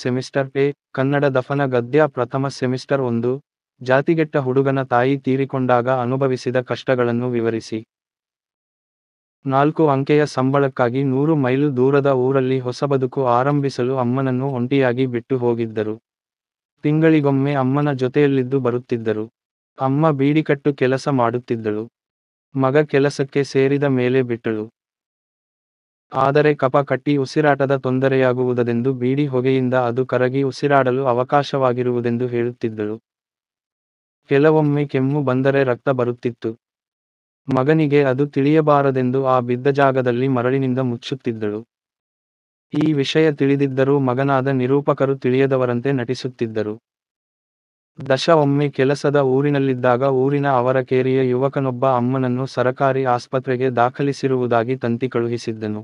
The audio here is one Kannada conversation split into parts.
ಸೆಮಿಸ್ಟರ್ ಎ ಕನ್ನಡ ದಫನ ಗದ್ಯ ಪ್ರಥಮ ಸೆಮಿಸ್ಟರ್ ಒಂದು ಜಾತಿಗೆಟ್ಟ ಹುಡುಗನ ತಾಯಿ ತೀರಿಕೊಂಡಾಗ ಅನುಭವಿಸಿದ ಕಷ್ಟಗಳನ್ನು ವಿವರಿಸಿ ನಾಲ್ಕು ಅಂಕೆಯ ಸಂಬಳಕ್ಕಾಗಿ ನೂರು ಮೈಲು ದೂರದ ಊರಲ್ಲಿ ಹೊಸ ಬದುಕು ಆರಂಭಿಸಲು ಅಮ್ಮನನ್ನು ಒಂಟಿಯಾಗಿ ಬಿಟ್ಟು ಹೋಗಿದ್ದರು ತಿಂಗಳಿಗೊಮ್ಮೆ ಅಮ್ಮನ ಜೊತೆಯಲ್ಲಿದ್ದು ಬರುತ್ತಿದ್ದರು ಅಮ್ಮ ಬೀಡಿಕಟ್ಟು ಕೆಲಸ ಮಾಡುತ್ತಿದ್ದಳು ಮಗ ಕೆಲಸಕ್ಕೆ ಸೇರಿದ ಮೇಲೆ ಬಿಟ್ಟಳು ಆದರೆ ಕಪ ಕಟ್ಟಿ ಉಸಿರಾಟದ ತೊಂದರೆಯಾಗುವುದೆಂದು ಬೀಡಿ ಹೊಗೆಯಿಂದ ಅದು ಕರಗಿ ಉಸಿರಾಡಲು ಅವಕಾಶವಾಗಿರುವುದೆಂದು ಹೇಳುತ್ತಿದ್ದಳು ಕೆಲವೊಮ್ಮೆ ಕೆಮ್ಮು ಬಂದರೆ ರಕ್ತ ಬರುತ್ತಿತ್ತು ಮಗನಿಗೆ ಅದು ತಿಳಿಯಬಾರದೆಂದು ಆ ಬಿದ್ದ ಜಾಗದಲ್ಲಿ ಮರಳಿನಿಂದ ಮುಚ್ಚುತ್ತಿದ್ದಳು ಈ ವಿಷಯ ತಿಳಿದಿದ್ದರೂ ಮಗನಾದ ನಿರೂಪಕರು ತಿಳಿಯದವರಂತೆ ನಟಿಸುತ್ತಿದ್ದರು ದಶ ಒಮ್ಮೆ ಕೆಲಸದ ಊರಿನಲ್ಲಿದ್ದಾಗ ಊರಿನ ಅವರ ಕೇರಿಯ ಯುವಕನೊಬ್ಬ ಅಮ್ಮನನ್ನು ಸರಕಾರಿ ಆಸ್ಪತ್ರೆಗೆ ದಾಖಲಿಸಿರುವುದಾಗಿ ತಂತಿ ಕಳುಹಿಸಿದ್ದನು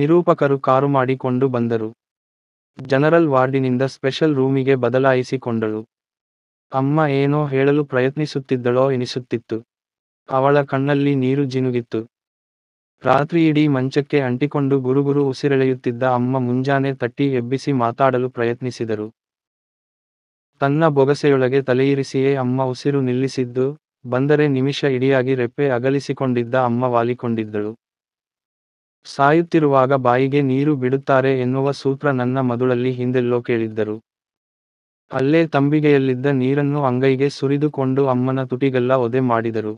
ನಿರೂಪಕರು ಕಾರು ಮಾಡಿಕೊಂಡು ಬಂದರು ಜನರಲ್ ವಾರ್ಡಿನಿಂದ ಸ್ಪೆಷಲ್ ರೂಮಿಗೆ ಬದಲಾಯಿಸಿಕೊಂಡಳು ಅಮ್ಮ ಏನೋ ಹೇಳಲು ಪ್ರಯತ್ನಿಸುತ್ತಿದ್ದಳೋ ಎನಿಸುತ್ತಿತ್ತು ಅವಳ ಕಣ್ಣಲ್ಲಿ ನೀರು ಜಿನುಗಿತ್ತು ರಾತ್ರಿಯಿಡೀ ಮಂಚಕ್ಕೆ ಅಂಟಿಕೊಂಡು ಗುರುಗುರು ಉಸಿರೆಳೆಯುತ್ತಿದ್ದ ಅಮ್ಮ ಮುಂಜಾನೆ ತಟ್ಟಿ ಎಬ್ಬಿಸಿ ಮಾತಾಡಲು ಪ್ರಯತ್ನಿಸಿದರು ತನ್ನ ಬೊಗಸೆಯೊಳಗೆ ತಲೆಯಿರಿಸಿಯೇ ಅಮ್ಮ ಉಸಿರು ನಿಲ್ಲಿಸಿದ್ದು ಬಂದರೆ ನಿಮಿಷ ಇಡಿಯಾಗಿ ರೆಪ್ಪೆ ಅಗಲಿಸಿಕೊಂಡಿದ್ದ ಅಮ್ಮ ವಾಲಿಕೊಂಡಿದ್ದಳು ಸಾಯುತ್ತಿರುವಾಗ ಬಾಯಿಗೆ ನೀರು ಬಿಡುತ್ತಾರೆ ಎನ್ನುವ ಸೂತ್ರ ನನ್ನ ಮದುಳಲ್ಲಿ ಹಿಂದೆಲ್ಲೋ ಕೇಳಿದ್ದರು ಅಲ್ಲೇ ತಂಬಿಗೆಯಲ್ಲಿದ್ದ ನೀರನ್ನು ಅಂಗೈಗೆ ಸುರಿದುಕೊಂಡು ಅಮ್ಮನ ತುಟಿಗೆಲ್ಲ ಒದೆ ಮಾಡಿದರು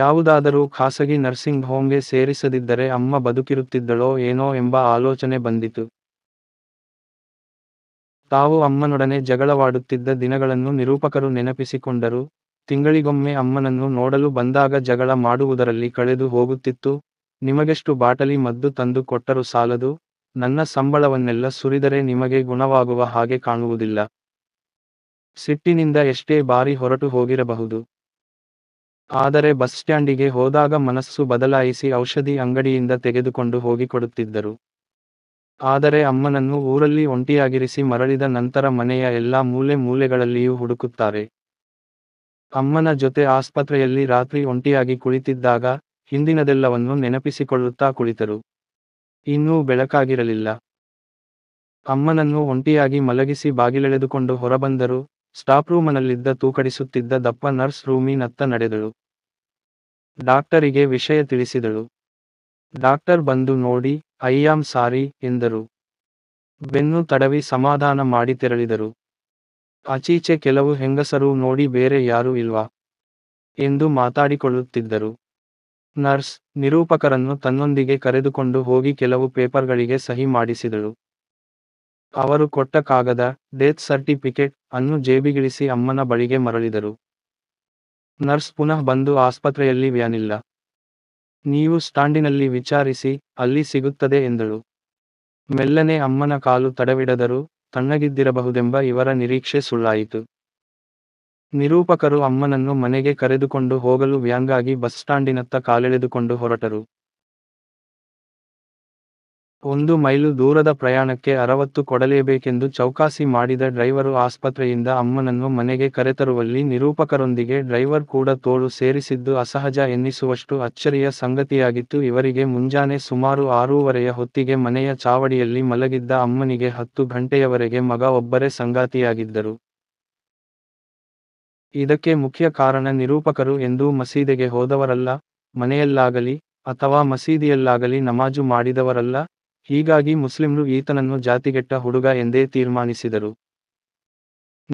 ಯಾವುದಾದರೂ ಖಾಸಗಿ ನರ್ಸಿಂಗ್ ಹೋಮ್ಗೆ ಸೇರಿಸದಿದ್ದರೆ ಅಮ್ಮ ಬದುಕಿರುತ್ತಿದ್ದಳೋ ಏನೋ ಎಂಬ ಆಲೋಚನೆ ಬಂದಿತು ತಾವು ಅಮ್ಮನೊಡನೆ ಜಗಳವಾಡುತ್ತಿದ್ದ ದಿನಗಳನ್ನು ನಿರೂಪಕರು ನೆನಪಿಸಿಕೊಂಡರು ತಿಂಗಳಿಗೊಮ್ಮೆ ಅಮ್ಮನನ್ನು ನೋಡಲು ಬಂದಾಗ ಜಗಳ ಮಾಡುವುದರಲ್ಲಿ ಕಳೆದು ಹೋಗುತ್ತಿತ್ತು ನಿಮಗೆಷ್ಟು ಬಾಟಲಿ ಮದ್ದು ತಂದು ಕೊಟ್ಟರು ಸಾಲದು ನನ್ನ ಸಂಬಳವನ್ನೆಲ್ಲ ಸುರಿದರೆ ನಿಮಗೆ ಗುಣವಾಗುವ ಹಾಗೆ ಕಾಣುವುದಿಲ್ಲ ಸಿಟ್ಟಿನಿಂದ ಎಷ್ಟೇ ಬಾರಿ ಹೊರಟು ಹೋಗಿರಬಹುದು ಆದರೆ ಬಸ್ ಸ್ಟ್ಯಾಂಡಿಗೆ ಹೋದಾಗ ಮನಸ್ಸು ಬದಲಾಯಿಸಿ ಔಷಧಿ ಅಂಗಡಿಯಿಂದ ತೆಗೆದುಕೊಂಡು ಹೋಗಿಕೊಡುತ್ತಿದ್ದರು ಆದರೆ ಅಮ್ಮನನ್ನು ಊರಲ್ಲಿ ಒಂಟಿಯಾಗಿರಿಸಿ ಮರಳಿದ ನಂತರ ಮನೆಯ ಎಲ್ಲಾ ಮೂಲೆ ಮೂಲೆಗಳಲ್ಲಿಯೂ ಹುಡುಕುತ್ತಾರೆ ಅಮ್ಮನ ಜೊತೆ ಆಸ್ಪತ್ರೆಯಲ್ಲಿ ರಾತ್ರಿ ಒಂಟಿಯಾಗಿ ಕುಳಿತಿದ್ದಾಗ ಹಿಂದಿನದೆಲ್ಲವನ್ನು ನೆನಪಿಸಿಕೊಳ್ಳುತ್ತಾ ಕುಳಿತರು ಇನ್ನೂ ಬೆಳಕಾಗಿರಲಿಲ್ಲ ಅಮ್ಮನನ್ನು ಒಂಟಿಯಾಗಿ ಮಲಗಿಸಿ ಬಾಗಿಲೆಳೆದುಕೊಂಡು ಹೊರಬಂದರು ಸ್ಟಾಪ್ ರೂಮನಲ್ಲಿದ್ದ ತೂಕಡಿಸುತ್ತಿದ್ದ ದಪ್ಪ ನರ್ಸ್ ರೂಮಿನತ್ತ ನಡೆದಳು ಡಾಕ್ಟರಿಗೆ ವಿಷಯ ತಿಳಿಸಿದಳು ಡಾಕ್ಟರ್ ಬಂದು ನೋಡಿ ಐಯಾಮ್ ಸಾರಿ ಎಂದರು ಬೆನ್ನು ತಡವಿ ಸಮಾಧಾನ ಮಾಡಿ ತೆರಳಿದರು ಆಚೀಚೆ ಕೆಲವು ಹೆಂಗಸರು ನೋಡಿ ಬೇರೆ ಯಾರೂ ಇಲ್ವಾ ಎಂದು ಮಾತಾಡಿಕೊಳ್ಳುತ್ತಿದ್ದರು ನರ್ಸ್ ನಿರೂಪಕರನ್ನು ತನ್ನೊಂದಿಗೆ ಕರೆದುಕೊಂಡು ಹೋಗಿ ಕೆಲವು ಪೇಪರ್ಗಳಿಗೆ ಸಹಿ ಮಾಡಿಸಿದಳು. ಅವರು ಕೊಟ್ಟ ಕಾಗದ, ಡೆತ್ ಸರ್ಟಿಫಿಕೇಟ್, ಅನ್ನು ಜೇಬಿಗಿಳಿಸಿ ಅಮ್ಮನ ಬಳಿಗೆ ಮರಳಿದರು. ನರ್ಸ್ ಪುನಃ ಬಂದು ಆಸ್ಪತ್ರೆಯಲ್ಲಿ ವ್ಯಾನಿಲ್ಲ. ನೀವು ಸ್ಟಾಂಡಿನಲ್ಲಿ ವಿಚಾರಿಸಿ, ಅಲ್ಲಿ ಸಿಗುತ್ತದೆ ಎಂದಳು. ಮೆಲ್ಲನೆ ಅಮ್ಮನ ಕಾಲು ತಡವಿಡದರು, ತಣ್ಣಗಿದ್ದಿರಬಹುದೆಂಬ ಇವರ ನಿರೀಕ್ಷೆ ಸುಳ್ಳಾಯಿತು. ನಿರೂಪಕರು ಅಮ್ಮನನ್ನು ಮನೆಗೆ ಕರೆದುಕೊಂಡು ಹೋಗಲು ವ್ಯಾಂಗಾಗಿ ಸ್ಟಾಂಡಿನತ್ತ ಕಾಲೆಳೆದುಕೊಂಡು ಹೊರಟರು ಒಂದು ಮೈಲು ದೂರದ ಪ್ರಯಾಣಕ್ಕೆ ಅರವತ್ತು ಕೊಡಲೇಬೇಕೆಂದು ಚೌಕಾಸಿ ಮಾಡಿದ ಡ್ರೈವರು ಆಸ್ಪತ್ರೆಯಿಂದ ಅಮ್ಮನನ್ನು ಮನೆಗೆ ಕರೆತರುವಲ್ಲಿ ನಿರೂಪಕರೊಂದಿಗೆ ಡ್ರೈವರ್ ಕೂಡ ತೋಳು ಸೇರಿಸಿದ್ದು ಅಸಹಜ ಎನ್ನಿಸುವಷ್ಟು ಅಚ್ಚರಿಯ ಸಂಗತಿಯಾಗಿತ್ತು ಇವರಿಗೆ ಮುಂಜಾನೆ ಸುಮಾರು ಆರೂವರೆಯ ಹೊತ್ತಿಗೆ ಮನೆಯ ಚಾವಡಿಯಲ್ಲಿ ಮಲಗಿದ್ದ ಅಮ್ಮನಿಗೆ ಹತ್ತು ಗಂಟೆಯವರೆಗೆ ಮಗ ಒಬ್ಬರೇ ಸಂಗಾತಿಯಾಗಿದ್ದರು ಇದಕ್ಕೆ ಮುಖ್ಯ ಕಾರಣ ನಿರೂಪಕರು ಎಂದೂ ಮಸೀದಿಗೆ ಹೋದವರಲ್ಲ ಮನೆಯಲ್ಲಾಗಲಿ ಅಥವಾ ಮಸೀದಿಯಲ್ಲಾಗಲಿ ನಮಾಜು ಮಾಡಿದವರಲ್ಲ ಹೀಗಾಗಿ ಮುಸ್ಲಿಮ್ರು ಈತನನ್ನು ಜಾತಿಗೆಟ್ಟ ಹುಡುಗ ಎಂದೇ ತೀರ್ಮಾನಿಸಿದರು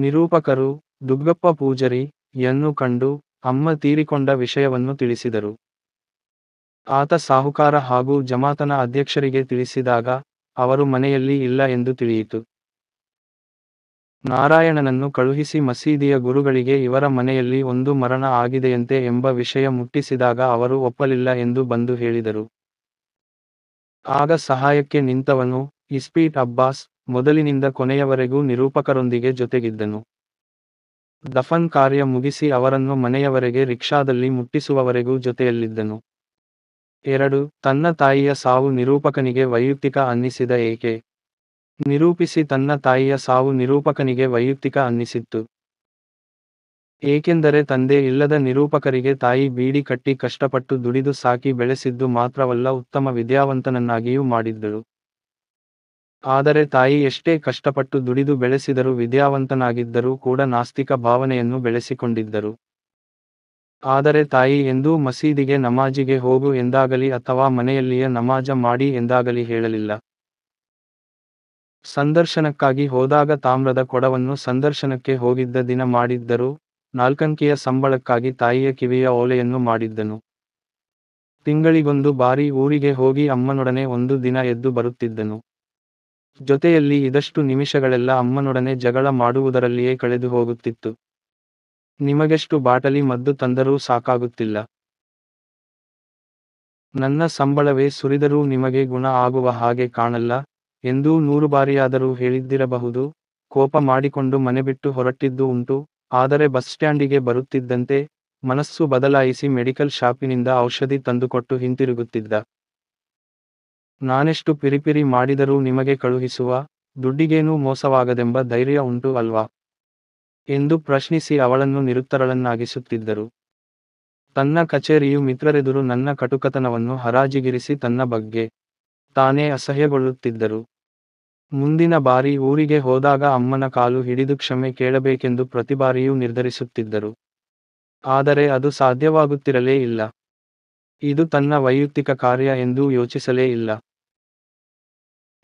ನಿರೂಪಕರು ದುಗ್ಗಪ್ಪ ಪೂಜರಿ ಯನ್ನು ಕಂಡು ಅಮ್ಮ ತೀರಿಕೊಂಡ ವಿಷಯವನ್ನು ತಿಳಿಸಿದರು ಆತ ಸಾಹುಕಾರ ಹಾಗೂ ಜಮಾತನ ಅಧ್ಯಕ್ಷರಿಗೆ ತಿಳಿಸಿದಾಗ ಅವರು ಮನೆಯಲ್ಲಿ ಇಲ್ಲ ಎಂದು ತಿಳಿಯಿತು ನಾರಾಯಣನನ್ನು ಕಳುಹಿಸಿ ಮಸೀದಿಯ ಗುರುಗಳಿಗೆ ಇವರ ಮನೆಯಲ್ಲಿ ಒಂದು ಮರಣ ಆಗಿದೆಯಂತೆ ಎಂಬ ವಿಷಯ ಮುಟ್ಟಿಸಿದಾಗ ಅವರು ಒಪ್ಪಲಿಲ್ಲ ಎಂದು ಬಂದು ಹೇಳಿದರು ಆಗ ಸಹಾಯಕ್ಕೆ ನಿಂತವನು ಇಸ್ಪೀಟ್ ಅಬ್ಬಾಸ್ ಮೊದಲಿನಿಂದ ಕೊನೆಯವರೆಗೂ ನಿರೂಪಕರೊಂದಿಗೆ ಜೊತೆಗಿದ್ದನು ದಫನ್ ಕಾರ್ಯ ಮುಗಿಸಿ ಅವರನ್ನು ಮನೆಯವರೆಗೆ ರಿಕ್ಷಾದಲ್ಲಿ ಮುಟ್ಟಿಸುವವರೆಗೂ ಜೊತೆಯಲ್ಲಿದ್ದನು ಎರಡು ತನ್ನ ತಾಯಿಯ ಸಾವು ನಿರೂಪಕನಿಗೆ ವೈಯಕ್ತಿಕ ಅನ್ನಿಸಿದ ಏಕೆ ನಿರೂಪಿಸಿ ತನ್ನ ತಾಯಿಯ ಸಾವು ನಿರೂಪಕನಿಗೆ ವೈಯಕ್ತಿಕ ಅನ್ನಿಸಿತ್ತು. ಏಕೆಂದರೆ ತಂದೆ ಇಲ್ಲದ ನಿರೂಪಕರಿಗೆ ತಾಯಿ ಬೀಡಿ ಕಟ್ಟಿ ಕಷ್ಟಪಟ್ಟು ದುಡಿದು ಸಾಕಿ ಬೆಳೆಸಿದ್ದು ಮಾತ್ರವಲ್ಲ ಉತ್ತಮ ವಿದ್ಯಾವಂತನನ್ನಾಗಿಯೂ ಮಾಡಿದ್ದಳು. ಆದರೆ ತಾಯಿ ಎಷ್ಟೇ ಕಷ್ಟಪಟ್ಟು ದುಡಿದು ಬೆಳೆಸಿದರೂ ವಿದ್ಯಾವಂತನಾಗಿದ್ದರೂ ಕೂಡ ನಾಸ್ತಿಕ ಭಾವನೆಯನ್ನು ಬೆಳೆಸಿಕೊಂಡಿದ್ದರು. ಆದರೆ ತಾಯಿ ಎಂದೂ ಮಸೀದಿಗೆ ನಮಾಜಿಗೆ ಹೋಗು ಎಂದಾಗಲಿ ಅಥವಾ ಮನೆಯಲ್ಲಿಯೇ ನಮಾಜ ಮಾಡಿ ಎಂದಾಗಲಿ ಹೇಳಲಿಲ್ಲ. ಸಂದರ್ಶನಕ್ಕಾಗಿ ಹೋದಾಗ ತಾಮ್ರದ ಕೊಡವನ್ನು ಸಂದರ್ಶನಕ್ಕೆ ಹೋಗಿದ್ದ ದಿನ ಮಾಡಿದ್ದರು ನಾಲ್ಕಂಕಿಯ ಸಂಬಳಕ್ಕಾಗಿ ತಾಯಿಯ ಕಿವಿಯ ಓಲೆಯನ್ನು ಮಾಡಿದ್ದನು ತಿಂಗಳಿಗೊಂದು ಬಾರಿ ಊರಿಗೆ ಹೋಗಿ ಅಮ್ಮನೊಡನೆ ಒಂದು ದಿನ ಎದ್ದು ಬರುತ್ತಿದ್ದನು ಜೊತೆಯಲ್ಲಿ ಇದಷ್ಟು ನಿಮಿಷಗಳೆಲ್ಲ ಅಮ್ಮನೊಡನೆ ಜಗಳ ಮಾಡುವುದರಲ್ಲಿಯೇ ಕಳೆದು ಹೋಗುತ್ತಿತ್ತು ನಿಮಗೆಷ್ಟು ಬಾಟಲಿ ಮದ್ದು ತಂದರೂ ಸಾಕಾಗುತ್ತಿಲ್ಲ ನನ್ನ ಸಂಬಳವೇ ಸುರಿದರೂ ನಿಮಗೆ ಗುಣ ಆಗುವ ಹಾಗೆ ಕಾಣಲ್ಲ ಎಂದೂ ನೂರು ಬಾರಿಯಾದರೂ ಹೇಳಿದ್ದಿರಬಹುದು ಕೋಪ ಮಾಡಿಕೊಂಡು ಮನೆ ಬಿಟ್ಟು ಹೊರಟಿದ್ದು ಉಂಟು ಆದರೆ ಬಸ್ ಸ್ಟ್ಯಾಂಡಿಗೆ ಬರುತ್ತಿದ್ದಂತೆ ಮನಸ್ಸು ಬದಲಾಯಿಸಿ ಮೆಡಿಕಲ್ ಶಾಪಿನಿಂದ ಔಷಧಿ ತಂದುಕೊಟ್ಟು ಹಿಂತಿರುಗುತ್ತಿದ್ದ ನಾನೆಷ್ಟು ಪಿರಿಪಿರಿ ಮಾಡಿದರೂ ನಿಮಗೆ ಕಳುಹಿಸುವ ದುಡ್ಡಿಗೇನೂ ಮೋಸವಾಗದೆಂಬ ಧೈರ್ಯ ಉಂಟು ಅಲ್ವಾ ಎಂದು ಪ್ರಶ್ನಿಸಿ ಅವಳನ್ನು ನಿರುತ್ತರಳನ್ನಾಗಿಸುತ್ತಿದ್ದರು ತನ್ನ ಕಚೇರಿಯು ಮಿತ್ರರೆದುರು ನನ್ನ ಕಟುಕತನವನ್ನು ಹರಾಜಿಗಿರಿಸಿ ತನ್ನ ಬಗ್ಗೆ ತಾನೇ ಅಸಹ್ಯಗೊಳ್ಳುತ್ತಿದ್ದರು ಮುಂದಿನ ಬಾರಿ ಊರಿಗೆ ಹೋದಾಗ ಅಮ್ಮನ ಕಾಲು ಹಿಡಿದು ಕ್ಷಮೆ ಕೇಳಬೇಕೆಂದು ಪ್ರತಿ ಬಾರಿಯೂ ನಿರ್ಧರಿಸುತ್ತಿದ್ದರು ಆದರೆ ಅದು ಸಾಧ್ಯವಾಗುತ್ತಿರಲೇ ಇಲ್ಲ ಇದು ತನ್ನ ವೈಯಕ್ತಿಕ ಕಾರ್ಯ ಎಂದೂ ಯೋಚಿಸಲೇ ಇಲ್ಲ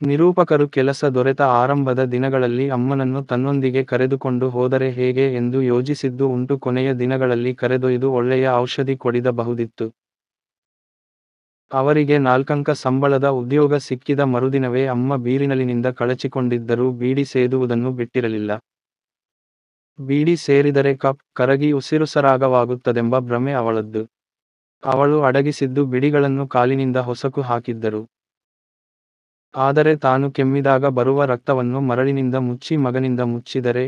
ನಿರೂಪಕರು ಕೆಲಸ ದೊರೆತ ಆರಂಭದ ದಿನಗಳಲ್ಲಿ ಅಮ್ಮನನ್ನು ತನ್ನೊಂದಿಗೆ ಕರೆದುಕೊಂಡು ಹೋದರೆ ಹೇಗೆ ಎಂದು ಯೋಜಿಸಿದ್ದು ಉಂಟು ಕೊನೆಯ ದಿನಗಳಲ್ಲಿ ಕರೆದೊಯ್ದು ಒಳ್ಳೆಯ ಔಷಧಿ ಕೊಡಿದಬಹುದಿತ್ತು ಅವರಿಗೆ ನಾಲ್ಕಂಕ ಸಂಬಳದ ಉದ್ಯೋಗ ಸಿಕ್ಕಿದ ಮರುದಿನವೇ ಅಮ್ಮ ಬೀರಿನಲಿನಿಂದ ಕಳಚಿಕೊಂಡಿದ್ದರೂ ಬೀಡಿ ಸೇದುವುದನ್ನು ಬಿಟ್ಟಿರಲಿಲ್ಲ ಬೀಡಿ ಸೇರಿದರೆ ಕಪ್ ಕರಗಿ ಉಸಿರುಸರಾಗವಾಗುತ್ತದೆಂಬ ಭ್ರಮೆ ಅವಳದ್ದು ಅವಳು ಅಡಗಿಸಿದ್ದು ಬಿಡಿಗಳನ್ನು ಕಾಲಿನಿಂದ ಹೊಸಕು ಹಾಕಿದ್ದರು ಆದರೆ ತಾನು ಕೆಮ್ಮಿದಾಗ ಬರುವ ರಕ್ತವನ್ನು ಮರಳಿನಿಂದ ಮುಚ್ಚಿ ಮಗನಿಂದ ಮುಚ್ಚಿದರೆ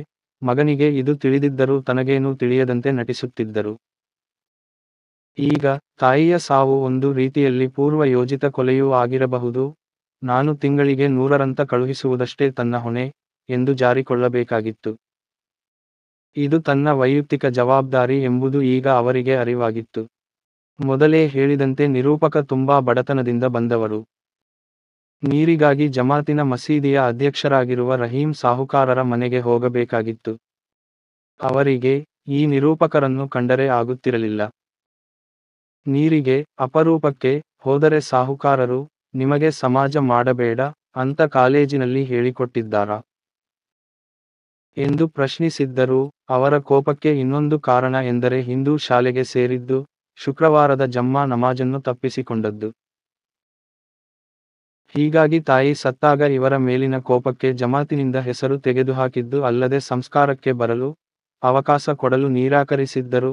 ಮಗನಿಗೆ ಇದು ತಿಳಿದಿದ್ದರೂ ತನಗೇನೂ ತಿಳಿಯದಂತೆ ನಟಿಸುತ್ತಿದ್ದರು ಈಗ ತಾಯಿಯ ಸಾವು ಒಂದು ರೀತಿಯಲ್ಲಿ ಪೂರ್ವ ಯೋಜಿತ ಕೊಲೆಯೂ ಆಗಿರಬಹುದು ನಾನು ತಿಂಗಳಿಗೆ ನೂರರಂತ ಕಳುಹಿಸುವುದಷ್ಟೇ ತನ್ನ ಹೊಣೆ ಎಂದು ಜಾರಿಕೊಳ್ಳಬೇಕಾಗಿತ್ತು ಇದು ತನ್ನ ವೈಯಕ್ತಿಕ ಜವಾಬ್ದಾರಿ ಎಂಬುದು ಈಗ ಅವರಿಗೆ ಅರಿವಾಗಿತ್ತು ಮೊದಲೇ ಹೇಳಿದಂತೆ ನಿರೂಪಕ ತುಂಬಾ ಬಡತನದಿಂದ ಬಂದವರು ನೀರಿಗಾಗಿ ಜಮಾತಿನ ಮಸೀದಿಯ ಅಧ್ಯಕ್ಷರಾಗಿರುವ ರಹೀಂ ಸಾಹುಕಾರರ ಮನೆಗೆ ಹೋಗಬೇಕಾಗಿತ್ತು ಅವರಿಗೆ ಈ ನಿರೂಪಕರನ್ನು ಕಂಡರೆ ಆಗುತ್ತಿರಲಿಲ್ಲ ನೀರಿಗೆ ಅಪರೂಪಕ್ಕೆ ಹೋದರೆ ಸಾಹುಕಾರರು ನಿಮಗೆ ಸಮಾಜ ಮಾಡಬೇಡ ಅಂತ ಕಾಲೇಜಿನಲ್ಲಿ ಹೇಳಿಕೊಟ್ಟಿದ್ದಾರ ಎಂದು ಪ್ರಶ್ನಿಸಿದ್ದರು ಅವರ ಕೋಪಕ್ಕೆ ಇನ್ನೊಂದು ಕಾರಣ ಎಂದರೆ ಹಿಂದೂ ಶಾಲೆಗೆ ಸೇರಿದ್ದು ಶುಕ್ರವಾರದ ಜಮ್ಮಾ ನಮಾಜನ್ನು ತಪ್ಪಿಸಿಕೊಂಡದ್ದು ಹೀಗಾಗಿ ತಾಯಿ ಸತ್ತಾಗ ಇವರ ಮೇಲಿನ ಕೋಪಕ್ಕೆ ಜಮಾತಿನಿಂದ ಹೆಸರು ತೆಗೆದುಹಾಕಿದ್ದು ಅಲ್ಲದೆ ಸಂಸ್ಕಾರಕ್ಕೆ ಬರಲು ಅವಕಾಶ ಕೊಡಲು ನಿರಾಕರಿಸಿದ್ದರು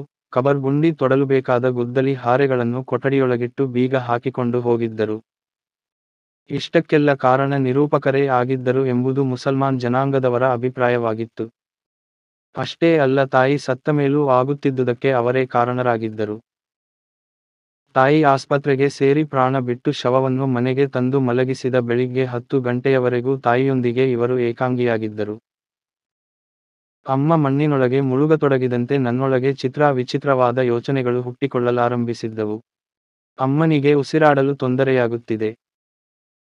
ಗುಂಡಿ ತೊಡಲುಬೇಕಾದ ಗುದ್ದಲಿ ಹಾರೆಗಳನ್ನು ಕೊಠಡಿಯೊಳಗಿಟ್ಟು ಬೀಗ ಹಾಕಿಕೊಂಡು ಹೋಗಿದ್ದರು ಇಷ್ಟಕ್ಕೆಲ್ಲ ಕಾರಣ ನಿರೂಪಕರೇ ಆಗಿದ್ದರು ಎಂಬುದು ಮುಸಲ್ಮಾನ್ ಜನಾಂಗದವರ ಅಭಿಪ್ರಾಯವಾಗಿತ್ತು ಅಷ್ಟೇ ಅಲ್ಲ ತಾಯಿ ಸತ್ತ ಮೇಲೂ ಆಗುತ್ತಿದ್ದುದಕ್ಕೆ ಅವರೇ ಕಾರಣರಾಗಿದ್ದರು ತಾಯಿ ಆಸ್ಪತ್ರೆಗೆ ಸೇರಿ ಪ್ರಾಣ ಬಿಟ್ಟು ಶವವನ್ನು ಮನೆಗೆ ತಂದು ಮಲಗಿಸಿದ ಬೆಳಿಗ್ಗೆ ಹತ್ತು ಗಂಟೆಯವರೆಗೂ ತಾಯಿಯೊಂದಿಗೆ ಇವರು ಏಕಾಂಗಿಯಾಗಿದ್ದರು ಅಮ್ಮ ಮಣ್ಣಿನೊಳಗೆ ಮುಳುಗತೊಡಗಿದಂತೆ ನನ್ನೊಳಗೆ ಚಿತ್ರ ವಿಚಿತ್ರವಾದ ಯೋಚನೆಗಳು ಹುಟ್ಟಿಕೊಳ್ಳಲಾರಂಭಿಸಿದ್ದವು ಅಮ್ಮನಿಗೆ ಉಸಿರಾಡಲು ತೊಂದರೆಯಾಗುತ್ತಿದೆ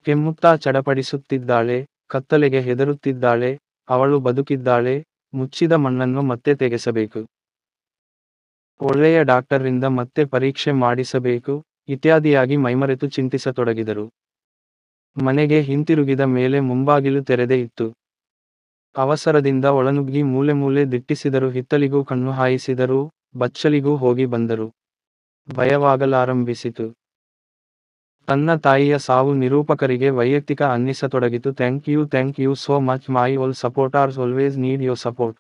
ಕೆಮ್ಮುತ್ತಾ ಚಡಪಡಿಸುತ್ತಿದ್ದಾಳೆ ಕತ್ತಲೆಗೆ ಹೆದರುತ್ತಿದ್ದಾಳೆ ಅವಳು ಬದುಕಿದ್ದಾಳೆ ಮುಚ್ಚಿದ ಮಣ್ಣನ್ನು ಮತ್ತೆ ತೆಗೆಸಬೇಕು ಒಳ್ಳೆಯ ಡಾಕ್ಟರ್ರಿಂದ ಮತ್ತೆ ಪರೀಕ್ಷೆ ಮಾಡಿಸಬೇಕು ಇತ್ಯಾದಿಯಾಗಿ ಮೈಮರೆತು ಚಿಂತಿಸತೊಡಗಿದರು ಮನೆಗೆ ಹಿಂತಿರುಗಿದ ಮೇಲೆ ಮುಂಬಾಗಿಲು ತೆರೆದೇ ಇತ್ತು ಅವಸರದಿಂದ ಒಳನುಗ್ಗಿ ಮೂಲೆ ಮೂಲೆ ದಿಟ್ಟಿಸಿದರು ಹಿತ್ತಲಿಗೂ ಕಣ್ಣು ಹಾಯಿಸಿದರು ಬಚ್ಚಲಿಗೂ ಹೋಗಿ ಬಂದರು ಭಯವಾಗಲಾರಂಭಿಸಿತು ತನ್ನ ತಾಯಿಯ ಸಾವು ನಿರೂಪಕರಿಗೆ ವೈಯಕ್ತಿಕ ಅನ್ನಿಸತೊಡಗಿತು thank you thank you so much my all supporters always need your support